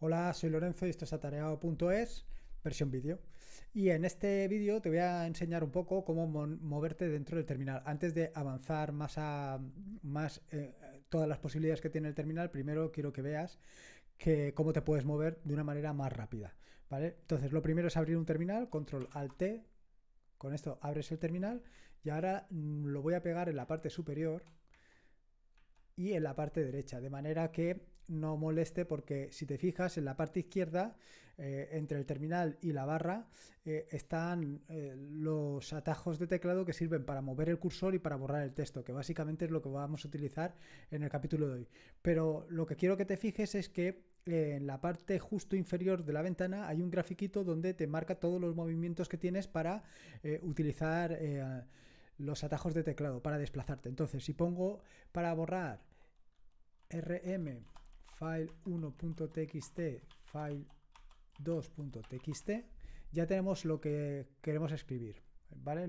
Hola, soy Lorenzo y esto es atareado.es, versión vídeo. Y en este vídeo te voy a enseñar un poco cómo moverte dentro del terminal. Antes de avanzar más a más, eh, todas las posibilidades que tiene el terminal, primero quiero que veas que cómo te puedes mover de una manera más rápida. ¿vale? Entonces, lo primero es abrir un terminal, control alt T. Con esto abres el terminal y ahora mm, lo voy a pegar en la parte superior y en la parte derecha, de manera que no moleste porque si te fijas en la parte izquierda eh, entre el terminal y la barra eh, están eh, los atajos de teclado que sirven para mover el cursor y para borrar el texto que básicamente es lo que vamos a utilizar en el capítulo de hoy pero lo que quiero que te fijes es que en la parte justo inferior de la ventana hay un grafiquito donde te marca todos los movimientos que tienes para utilizar los atajos de teclado para desplazarte. Entonces, si pongo para borrar RM file 1.txt, file 2.txt, ya tenemos lo que queremos escribir, ¿vale?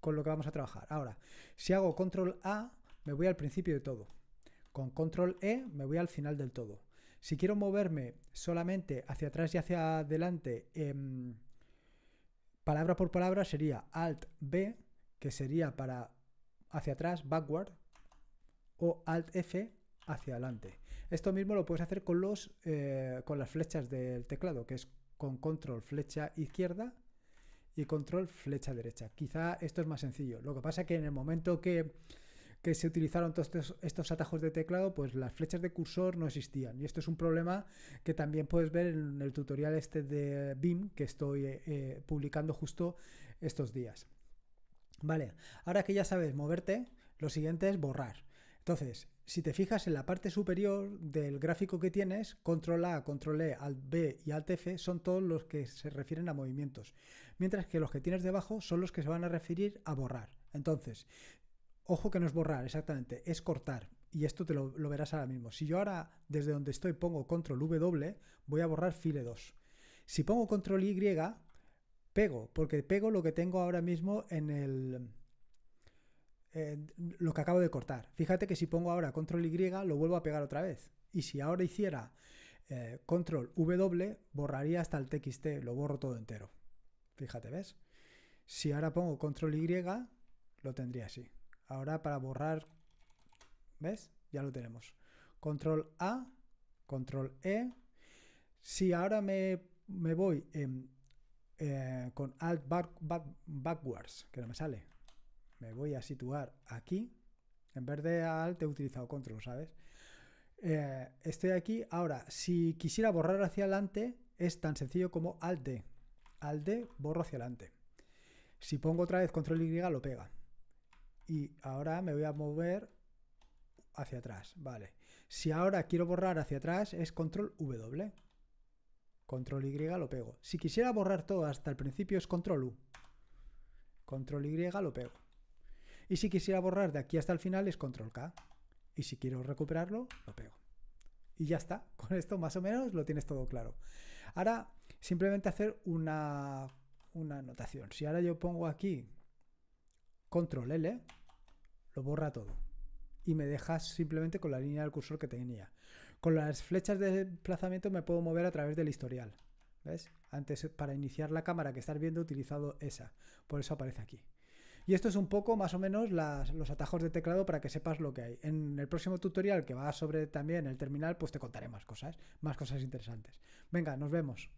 con lo que vamos a trabajar. Ahora, si hago control A, me voy al principio de todo. Con control E me voy al final del todo. Si quiero moverme solamente hacia atrás y hacia adelante, palabra por palabra sería Alt B, que sería para hacia atrás, backward, o Alt F, hacia adelante. Esto mismo lo puedes hacer con, los, eh, con las flechas del teclado, que es con control flecha izquierda y control flecha derecha. Quizá esto es más sencillo. Lo que pasa es que en el momento que, se utilizaron todos estos, atajos de teclado, pues las flechas de cursor no existían. Y esto es un problema que también puedes ver en el tutorial este de BIM que estoy eh, eh, publicando justo estos días. Vale, ahora que ya sabes moverte, lo siguiente es borrar. Entonces, si te fijas en la parte superior del gráfico que tienes, control A, control E, alt B y alt F son todos los que se refieren a movimientos, mientras que los que tienes debajo son los que se van a referir a borrar. Entonces, ojo que no es borrar exactamente, es cortar. Y esto te lo, verás ahora mismo. Si yo ahora desde donde estoy pongo control W, voy a borrar file 2. Si pongo control Y, pego, porque pego lo que tengo ahora mismo en el, eh, lo que acabo de cortar. Fíjate que si pongo ahora control Y, lo vuelvo a pegar otra vez. Y si ahora hiciera eh, control W, borraría hasta el TXT, lo borro todo entero. Fíjate, ¿ves? Si ahora pongo control Y, lo tendría así. Ahora para borrar, ¿ves? Ya lo tenemos. Control A, control E. Si ahora me, voy eh, con Alt Backwards, que no me sale, me voy a situar aquí. En vez de Alt he utilizado Control, ¿sabes? Eh, estoy aquí. Ahora, si quisiera borrar hacia adelante, es tan sencillo como Alt D. Alt D, borro hacia adelante. Si pongo otra vez Control Y, lo pega. Y ahora me voy a mover hacia atrás, vale. Si ahora quiero borrar hacia atrás, es Control W. Control Y, lo pego. Si quisiera borrar todo hasta el principio, es Control U. Control Y, lo pego. Y si quisiera borrar de aquí hasta el final es control K. Y si quiero recuperarlo, lo pego. Y ya está. Con esto más o menos lo tienes todo claro. Ahora simplemente hacer una, una anotación. Si ahora yo pongo aquí control L, lo borra todo. Y me dejas simplemente con la línea del cursor que tenía. Con las flechas de desplazamiento me puedo mover a través del historial. ¿Ves? Antes para iniciar la cámara que estás viendo he utilizado esa. Por eso aparece aquí. Y esto es un poco más o menos los atajos de teclado para que sepas lo que hay. En el próximo tutorial que va sobre también el terminal, pues te contaré más cosas, más cosas interesantes. Venga, nos vemos.